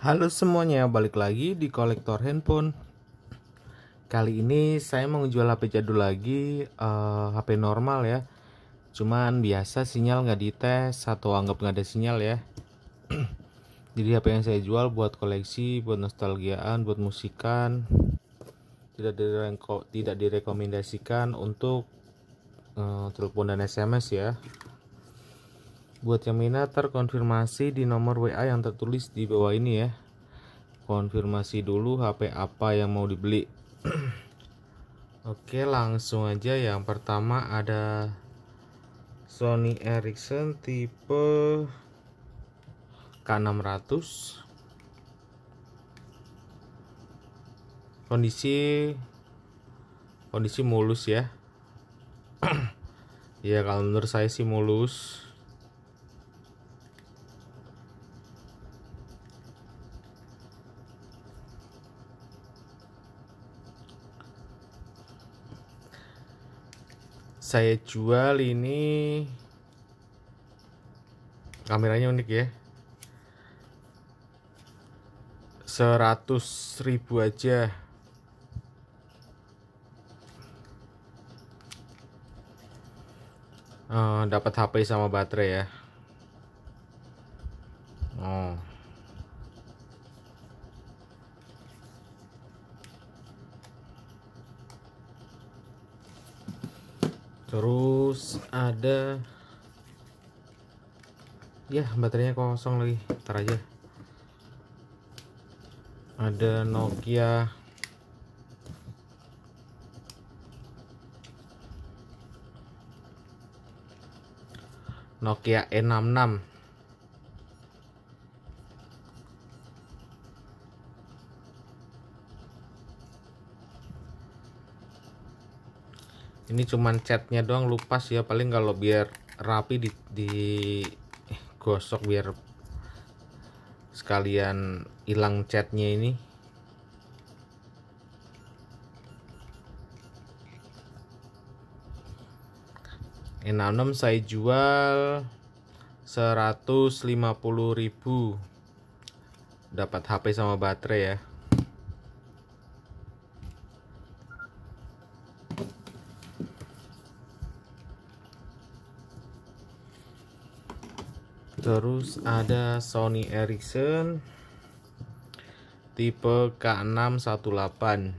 Halo semuanya, balik lagi di kolektor handphone. Kali ini saya mau jual HP jadul lagi, uh, eh, HP normal ya. Cuman biasa sinyal nggak dites atau anggap nggak ada sinyal ya. Jadi HP yang saya jual buat koleksi, buat nostalgiaan, buat musikan. Tidak direko tidak direkomendasikan untuk uh, telepon dan SMS ya buat yang minat terkonfirmasi di nomor WA yang tertulis di bawah ini ya konfirmasi dulu HP apa yang mau dibeli oke langsung aja yang pertama ada Sony Ericsson tipe K600 kondisi kondisi mulus ya ya kalau menurut saya sih mulus saya jual ini kameranya unik ya 100 ribu aja uh, dapat HP sama baterai ya ada ya baterainya kosong lagi ntar aja ada Nokia Nokia E66 ini cuman catnya doang lupas ya paling kalau biar rapi di, di eh, gosok biar sekalian hilang catnya ini enam saya jual 150.000 dapat HP sama baterai ya terus ada Sony Ericsson tipe K618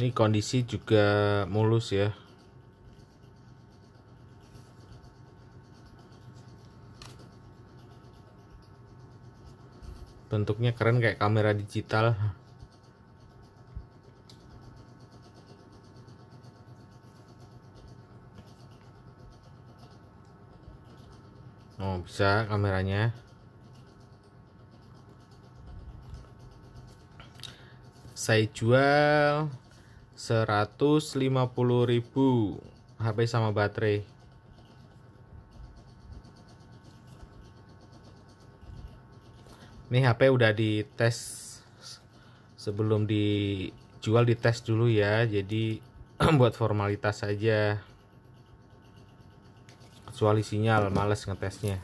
ini kondisi juga mulus ya bentuknya keren kayak kamera digital Oh, bisa kameranya. Saya jual 150.000 HP sama baterai. Ini HP udah dites sebelum dijual dites dulu ya. Jadi buat formalitas saja kecuali sinyal males ngetesnya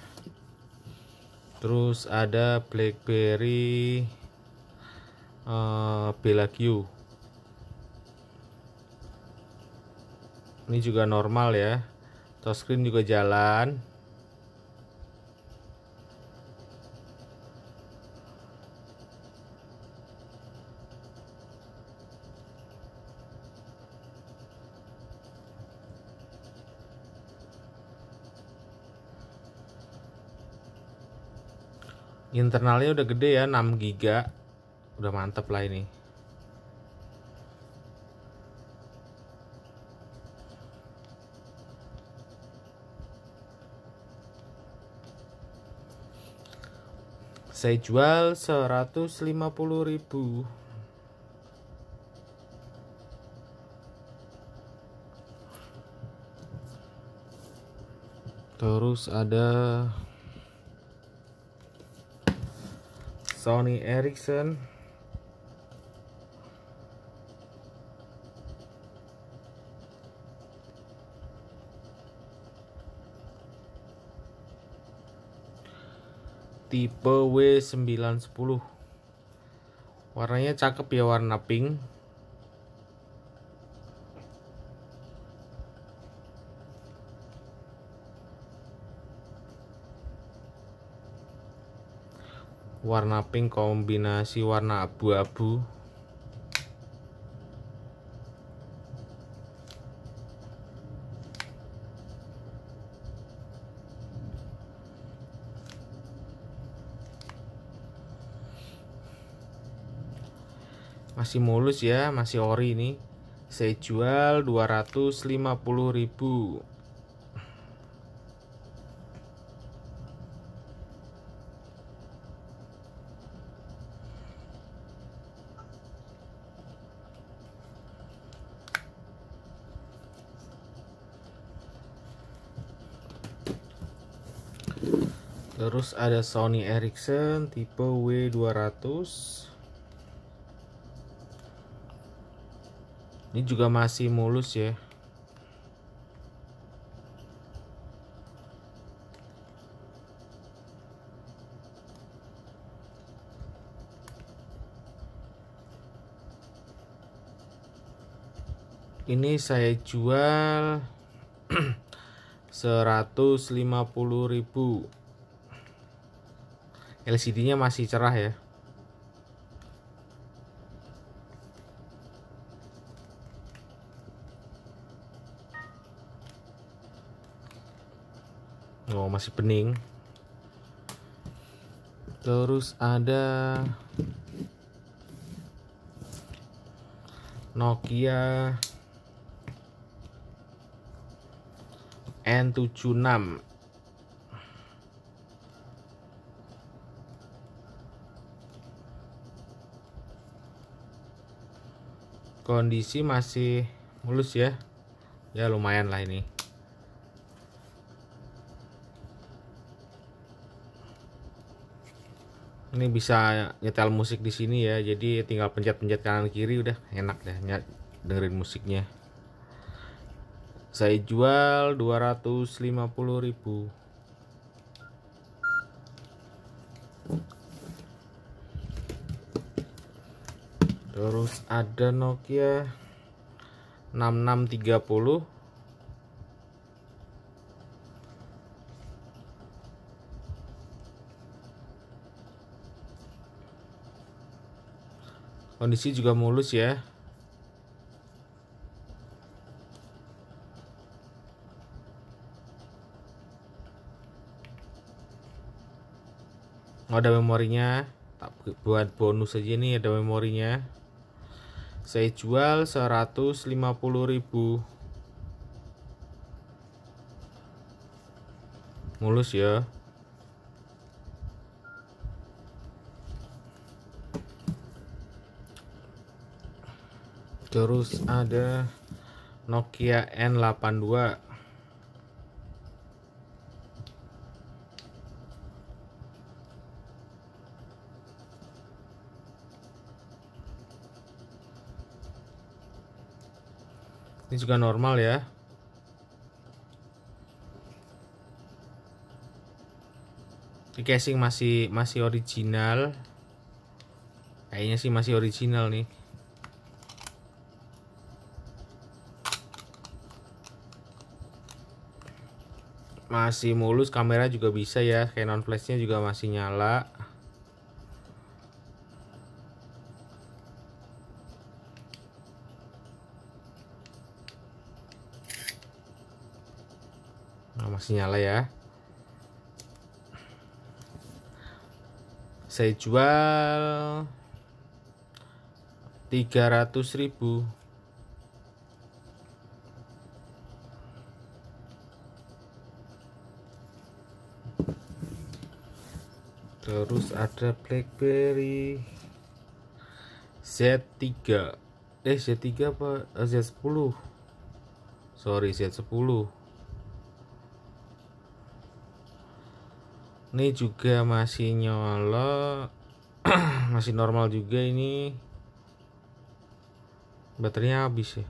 terus ada blackberry uh, eh, belagio ini juga normal ya touchscreen juga jalan internalnya udah gede ya 6 giga udah mantep lah ini saya jual 150 ribu terus ada Sony Ericsson tipe W910 warnanya cakep ya warna pink warna pink kombinasi warna abu-abu masih mulus ya masih ori ini saya jual 250 ribu Terus ada Sony Ericsson tipe W200. Ini juga masih mulus ya. ini saya jual ribu. LCD-nya masih cerah ya. Oh, masih bening. Terus ada Nokia N76 kondisi masih mulus ya ya lumayan lah ini ini bisa nyetel musik di sini ya jadi tinggal pencet-pencet kanan kiri udah enak deh nyet dengerin musiknya saya jual 250 ribu terus ada Nokia 6630 kondisi juga mulus ya ada memorinya tak buat bonus aja nih ada memorinya saya jual 150.000 mulus ya terus ada Nokia N82 ini juga normal ya di casing masih masih original kayaknya sih masih original nih masih mulus kamera juga bisa ya Canon flashnya juga masih nyala masih nyala ya saya jual 300 ribu terus ada blackberry Z3 eh Z3 apa eh, Z10 sorry Z10 ini juga masih nyala masih normal juga ini baterainya habis ya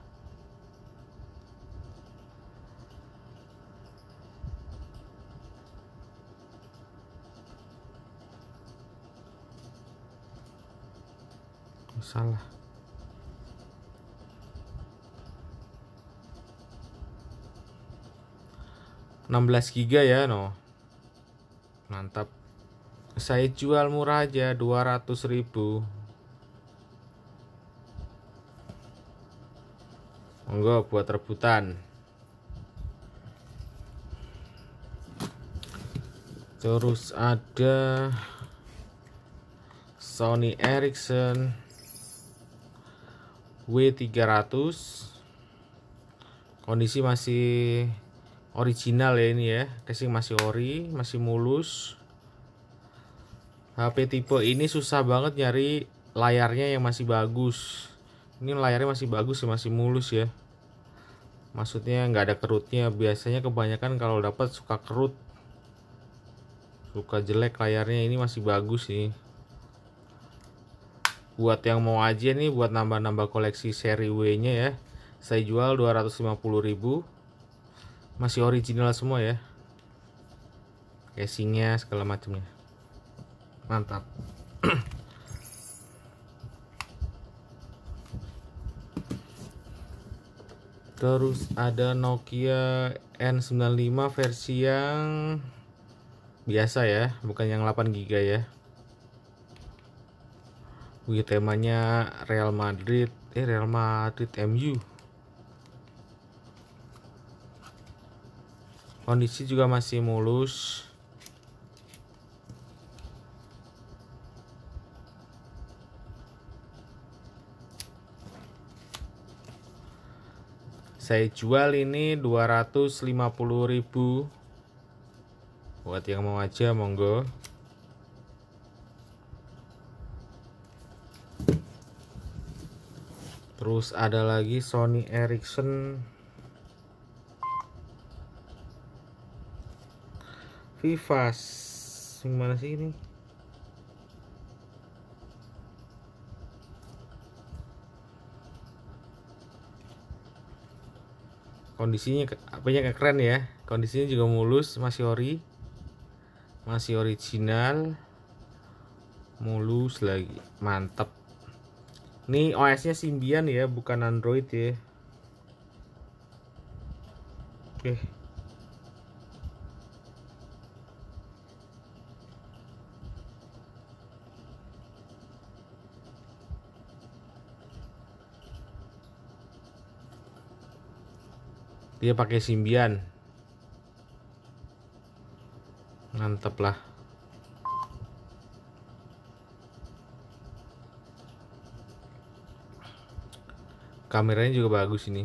salah enam belas giga ya no mantap saya jual murah aja 200 ribu monggo buat rebutan terus ada Sony Ericsson W300 kondisi masih original ya ini ya casing masih ori masih mulus HP tipe ini susah banget nyari layarnya yang masih bagus ini layarnya masih bagus sih ya, masih mulus ya maksudnya nggak ada kerutnya biasanya kebanyakan kalau dapat suka kerut suka jelek layarnya ini masih bagus sih. buat yang mau aja nih buat nambah-nambah koleksi seri W nya ya saya jual 250 ribu masih original semua ya casingnya segala macamnya mantap terus ada Nokia N95 versi yang biasa ya bukan yang 8GB ya Wih temanya Real Madrid eh Real Madrid MU kondisi juga masih mulus saya jual ini 250.000 buat yang mau aja monggo terus ada lagi Sony Ericsson Vivas gimana sih ini kondisinya apanya keren ya kondisinya juga mulus masih ori masih original mulus lagi mantap. ini OS nya Symbian ya bukan Android ya oke okay. dia pakai simbian mantep lah kameranya juga bagus ini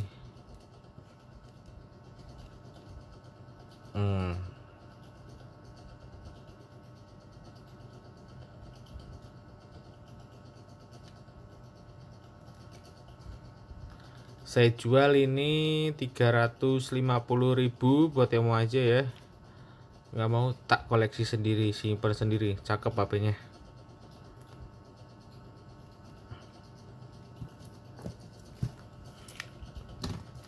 saya jual ini 350.000 buat yang mau aja ya nggak mau tak koleksi sendiri simpan sendiri cakep hp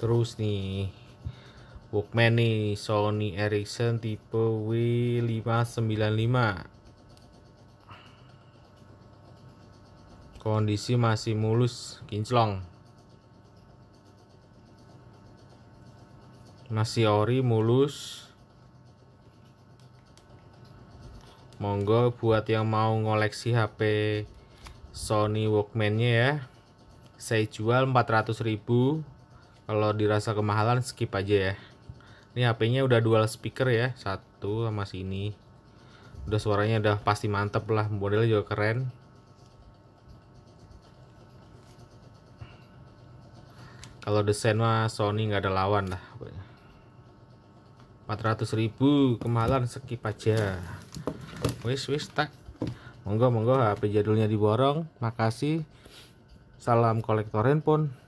terus nih Walkman nih Sony Ericsson tipe W595 kondisi masih mulus kinclong nasi ori mulus monggo buat yang mau ngoleksi HP Sony Walkman-nya ya saya jual 400.000 kalau dirasa kemahalan skip aja ya ini HP-nya udah dual speaker ya satu sama sini udah suaranya udah pasti mantep lah modelnya juga keren kalau desain mah Sony nggak ada lawan lah pokoknya 400.000 kemahalan skip aja wis wis tak monggo monggo HP jadulnya diborong makasih salam kolektor handphone